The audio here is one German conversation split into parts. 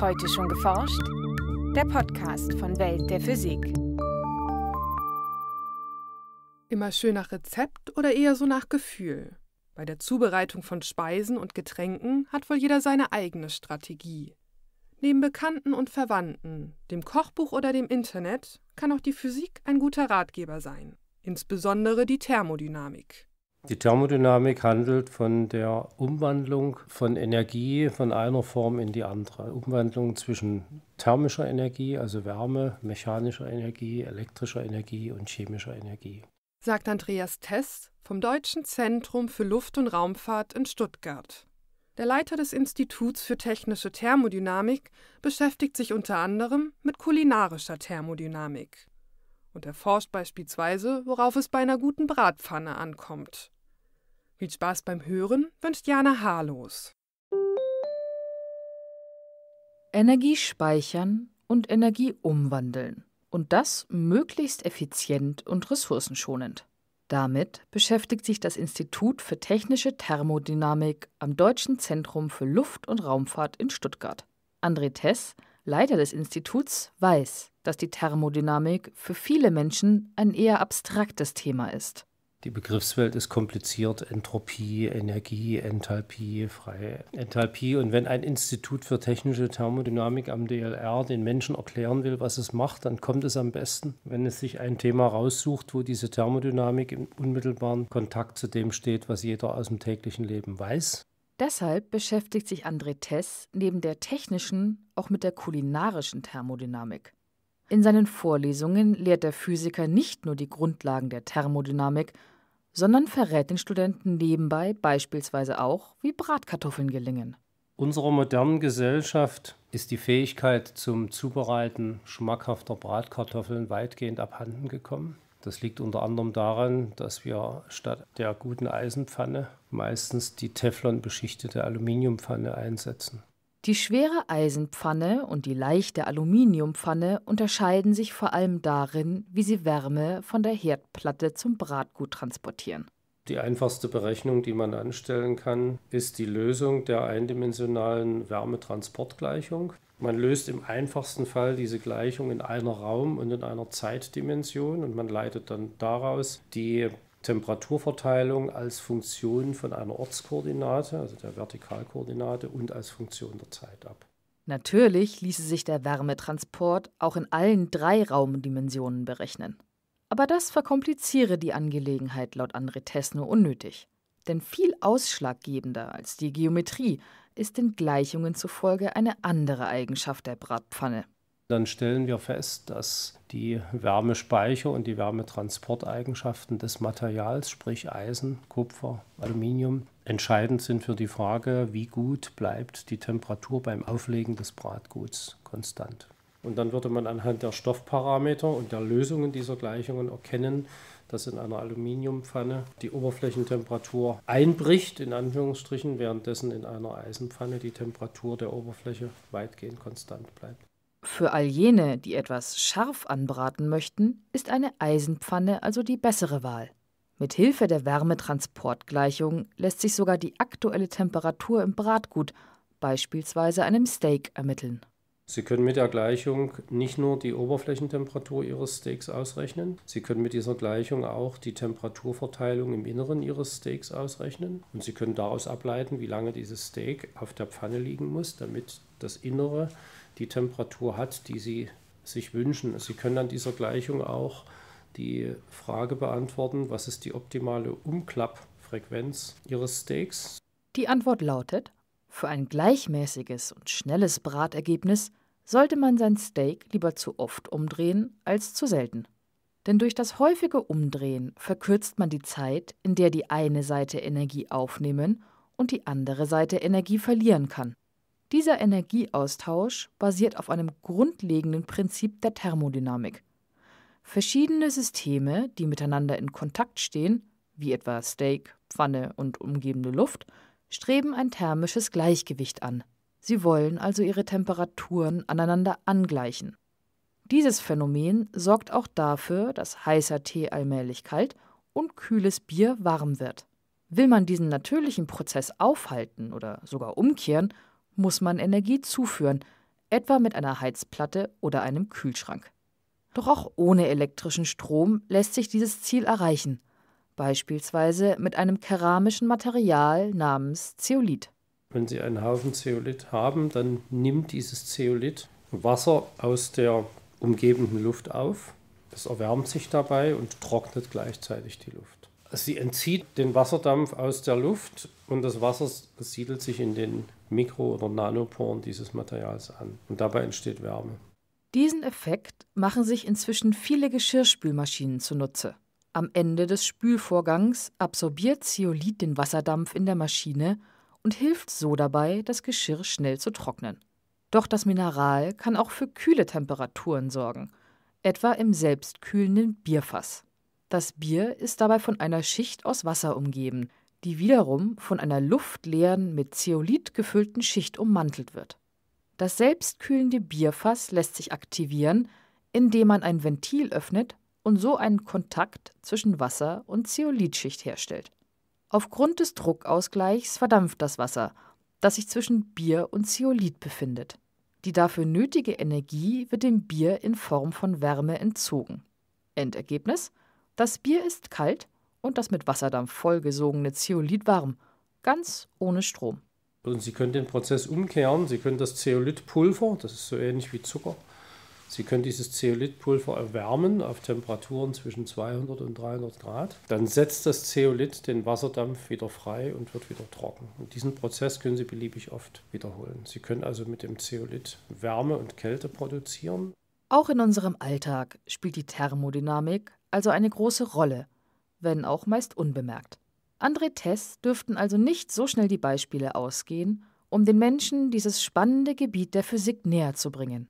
Heute schon geforscht? Der Podcast von Welt der Physik. Immer schön nach Rezept oder eher so nach Gefühl? Bei der Zubereitung von Speisen und Getränken hat wohl jeder seine eigene Strategie. Neben Bekannten und Verwandten, dem Kochbuch oder dem Internet kann auch die Physik ein guter Ratgeber sein, insbesondere die Thermodynamik. Die Thermodynamik handelt von der Umwandlung von Energie von einer Form in die andere. Umwandlung zwischen thermischer Energie, also Wärme, mechanischer Energie, elektrischer Energie und chemischer Energie. Sagt Andreas Tess vom Deutschen Zentrum für Luft- und Raumfahrt in Stuttgart. Der Leiter des Instituts für technische Thermodynamik beschäftigt sich unter anderem mit kulinarischer Thermodynamik und erforscht beispielsweise, worauf es bei einer guten Bratpfanne ankommt. Viel Spaß beim Hören wünscht Jana Haarlos. Energie speichern und Energie umwandeln. Und das möglichst effizient und ressourcenschonend. Damit beschäftigt sich das Institut für technische Thermodynamik am Deutschen Zentrum für Luft- und Raumfahrt in Stuttgart. André Tess, Leiter des Instituts, weiß, dass die Thermodynamik für viele Menschen ein eher abstraktes Thema ist. Die Begriffswelt ist kompliziert. Entropie, Energie, Enthalpie, freie Enthalpie. Und wenn ein Institut für technische Thermodynamik am DLR den Menschen erklären will, was es macht, dann kommt es am besten, wenn es sich ein Thema raussucht, wo diese Thermodynamik im unmittelbaren Kontakt zu dem steht, was jeder aus dem täglichen Leben weiß. Deshalb beschäftigt sich André Tess neben der technischen auch mit der kulinarischen Thermodynamik. In seinen Vorlesungen lehrt der Physiker nicht nur die Grundlagen der Thermodynamik, sondern verrät den Studenten nebenbei beispielsweise auch, wie Bratkartoffeln gelingen. Unserer modernen Gesellschaft ist die Fähigkeit zum Zubereiten schmackhafter Bratkartoffeln weitgehend abhanden gekommen. Das liegt unter anderem daran, dass wir statt der guten Eisenpfanne meistens die Teflon beschichtete Aluminiumpfanne einsetzen. Die schwere Eisenpfanne und die leichte Aluminiumpfanne unterscheiden sich vor allem darin, wie sie Wärme von der Herdplatte zum Bratgut transportieren. Die einfachste Berechnung, die man anstellen kann, ist die Lösung der eindimensionalen Wärmetransportgleichung. Man löst im einfachsten Fall diese Gleichung in einer Raum- und in einer Zeitdimension und man leitet dann daraus die Temperaturverteilung als Funktion von einer Ortskoordinate, also der Vertikalkoordinate, und als Funktion der Zeit ab. Natürlich ließe sich der Wärmetransport auch in allen drei Raumdimensionen berechnen. Aber das verkompliziere die Angelegenheit laut André Tess nur unnötig. Denn viel ausschlaggebender als die Geometrie ist den Gleichungen zufolge eine andere Eigenschaft der Bratpfanne, dann stellen wir fest, dass die Wärmespeicher und die Wärmetransporteigenschaften des Materials, sprich Eisen, Kupfer, Aluminium, entscheidend sind für die Frage, wie gut bleibt die Temperatur beim Auflegen des Bratguts konstant. Und dann würde man anhand der Stoffparameter und der Lösungen dieser Gleichungen erkennen, dass in einer Aluminiumpfanne die Oberflächentemperatur einbricht, in Anführungsstrichen, währenddessen in einer Eisenpfanne die Temperatur der Oberfläche weitgehend konstant bleibt. Für all jene, die etwas scharf anbraten möchten, ist eine Eisenpfanne also die bessere Wahl. Mit Hilfe der Wärmetransportgleichung lässt sich sogar die aktuelle Temperatur im Bratgut, beispielsweise einem Steak, ermitteln. Sie können mit der Gleichung nicht nur die Oberflächentemperatur Ihres Steaks ausrechnen, Sie können mit dieser Gleichung auch die Temperaturverteilung im Inneren Ihres Steaks ausrechnen und Sie können daraus ableiten, wie lange dieses Steak auf der Pfanne liegen muss, damit das Innere die Temperatur hat, die sie sich wünschen. Sie können an dieser Gleichung auch die Frage beantworten, was ist die optimale Umklappfrequenz Ihres Steaks? Die Antwort lautet, für ein gleichmäßiges und schnelles Bratergebnis sollte man sein Steak lieber zu oft umdrehen als zu selten. Denn durch das häufige Umdrehen verkürzt man die Zeit, in der die eine Seite Energie aufnehmen und die andere Seite Energie verlieren kann. Dieser Energieaustausch basiert auf einem grundlegenden Prinzip der Thermodynamik. Verschiedene Systeme, die miteinander in Kontakt stehen, wie etwa Steak, Pfanne und umgebende Luft, streben ein thermisches Gleichgewicht an. Sie wollen also ihre Temperaturen aneinander angleichen. Dieses Phänomen sorgt auch dafür, dass heißer Tee allmählich kalt und kühles Bier warm wird. Will man diesen natürlichen Prozess aufhalten oder sogar umkehren, muss man Energie zuführen, etwa mit einer Heizplatte oder einem Kühlschrank. Doch auch ohne elektrischen Strom lässt sich dieses Ziel erreichen, beispielsweise mit einem keramischen Material namens Zeolit. Wenn Sie einen Haufen Zeolit haben, dann nimmt dieses Zeolit Wasser aus der umgebenden Luft auf. Es erwärmt sich dabei und trocknet gleichzeitig die Luft. Sie entzieht den Wasserdampf aus der Luft und das Wasser siedelt sich in den Mikro- oder Nanoporen dieses Materials an und dabei entsteht Wärme. Diesen Effekt machen sich inzwischen viele Geschirrspülmaschinen zunutze. Am Ende des Spülvorgangs absorbiert Zeolit den Wasserdampf in der Maschine und hilft so dabei, das Geschirr schnell zu trocknen. Doch das Mineral kann auch für kühle Temperaturen sorgen, etwa im selbstkühlenden Bierfass. Das Bier ist dabei von einer Schicht aus Wasser umgeben, die wiederum von einer luftleeren, mit Zeolit gefüllten Schicht ummantelt wird. Das selbstkühlende Bierfass lässt sich aktivieren, indem man ein Ventil öffnet und so einen Kontakt zwischen Wasser und Zeolitschicht herstellt. Aufgrund des Druckausgleichs verdampft das Wasser, das sich zwischen Bier und Zeolit befindet. Die dafür nötige Energie wird dem Bier in Form von Wärme entzogen. Endergebnis? Das Bier ist kalt und das mit Wasserdampf vollgesogene Zeolit warm, ganz ohne Strom. Und Sie können den Prozess umkehren. Sie können das Zeolithpulver, das ist so ähnlich wie Zucker, Sie können dieses Zeolithpulver erwärmen auf Temperaturen zwischen 200 und 300 Grad. Dann setzt das Zeolith den Wasserdampf wieder frei und wird wieder trocken. Und diesen Prozess können Sie beliebig oft wiederholen. Sie können also mit dem Zeolith Wärme und Kälte produzieren. Auch in unserem Alltag spielt die Thermodynamik also eine große Rolle wenn auch meist unbemerkt. André Tess dürften also nicht so schnell die Beispiele ausgehen, um den Menschen dieses spannende Gebiet der Physik näher zu bringen.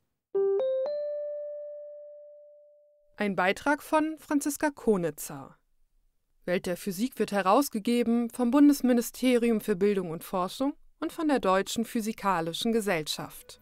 Ein Beitrag von Franziska Konitzer. Welt der Physik wird herausgegeben vom Bundesministerium für Bildung und Forschung und von der Deutschen Physikalischen Gesellschaft.